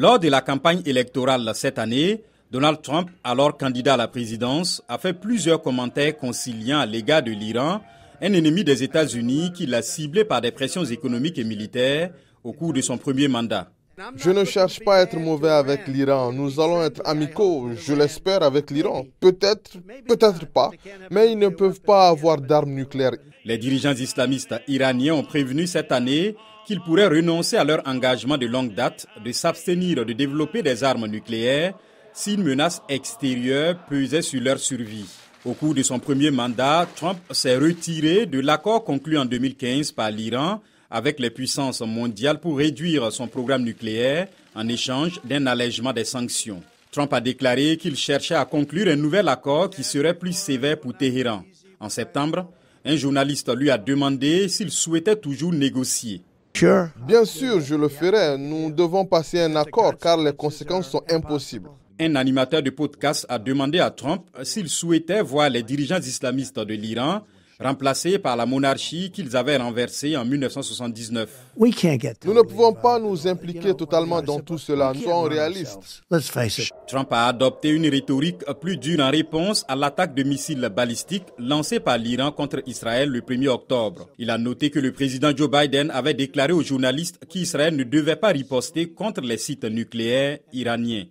Lors de la campagne électorale cette année, Donald Trump, alors candidat à la présidence, a fait plusieurs commentaires conciliants à l'égard de l'Iran, un ennemi des États-Unis qui l'a ciblé par des pressions économiques et militaires au cours de son premier mandat. Je ne cherche pas à être mauvais avec l'Iran. Nous allons être amicaux, je l'espère, avec l'Iran. Peut-être, peut-être pas. Mais ils ne peuvent pas avoir d'armes nucléaires. Les dirigeants islamistes iraniens ont prévenu cette année qu'ils pourraient renoncer à leur engagement de longue date de s'abstenir de développer des armes nucléaires si une menace extérieure pesait sur leur survie. Au cours de son premier mandat, Trump s'est retiré de l'accord conclu en 2015 par l'Iran avec les puissances mondiales pour réduire son programme nucléaire en échange d'un allègement des sanctions. Trump a déclaré qu'il cherchait à conclure un nouvel accord qui serait plus sévère pour Téhéran. En septembre, un journaliste lui a demandé s'il souhaitait toujours négocier. Bien sûr, je le ferai. Nous devons passer un accord car les conséquences sont impossibles. Un animateur de podcast a demandé à Trump s'il souhaitait voir les dirigeants islamistes de l'Iran remplacé par la monarchie qu'ils avaient renversée en 1979. Nous ne pouvons pas nous impliquer totalement dans tout cela, nous sommes réalistes. Trump a adopté une rhétorique plus dure en réponse à l'attaque de missiles balistiques lancée par l'Iran contre Israël le 1er octobre. Il a noté que le président Joe Biden avait déclaré aux journalistes qu'Israël ne devait pas riposter contre les sites nucléaires iraniens.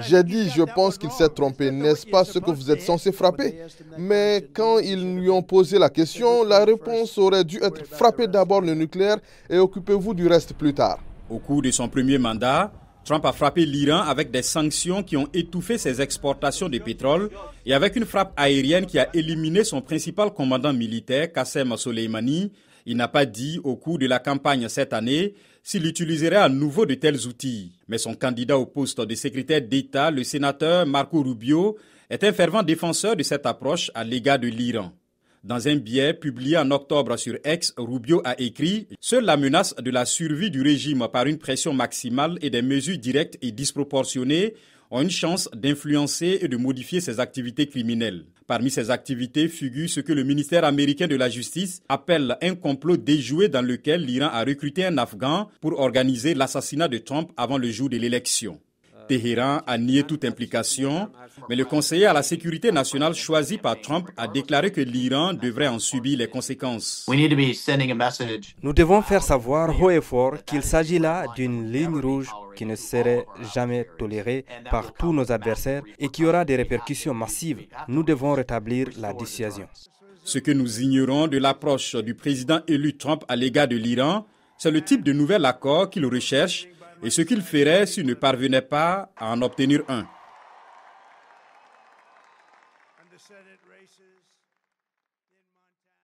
J'ai dit, je pense qu'il s'est trompé, n'est-ce pas ce que vous êtes censé frapper Mais quand ils lui ont posé la la réponse aurait dû être frappez d'abord le nucléaire et occupez-vous du reste plus tard. Au cours de son premier mandat, Trump a frappé l'Iran avec des sanctions qui ont étouffé ses exportations de pétrole et avec une frappe aérienne qui a éliminé son principal commandant militaire, Qassem Soleimani. Il n'a pas dit au cours de la campagne cette année s'il utiliserait à nouveau de tels outils. Mais son candidat au poste de secrétaire d'État, le sénateur Marco Rubio, est un fervent défenseur de cette approche à l'égard de l'Iran. Dans un billet publié en octobre sur X, Rubio a écrit Seule la menace de la survie du régime par une pression maximale et des mesures directes et disproportionnées ont une chance d'influencer et de modifier ses activités criminelles. Parmi ces activités figure ce que le ministère américain de la Justice appelle un complot déjoué dans lequel l'Iran a recruté un Afghan pour organiser l'assassinat de Trump avant le jour de l'élection. Téhéran a nié toute implication, mais le conseiller à la sécurité nationale choisi par Trump a déclaré que l'Iran devrait en subir les conséquences. Nous devons faire savoir haut et fort qu'il s'agit là d'une ligne rouge qui ne serait jamais tolérée par tous nos adversaires et qui aura des répercussions massives. Nous devons rétablir la dissuasion. Ce que nous ignorons de l'approche du président élu Trump à l'égard de l'Iran, c'est le type de nouvel accord qu'il recherche et ce qu'il ferait s'il ne parvenait pas à en obtenir un.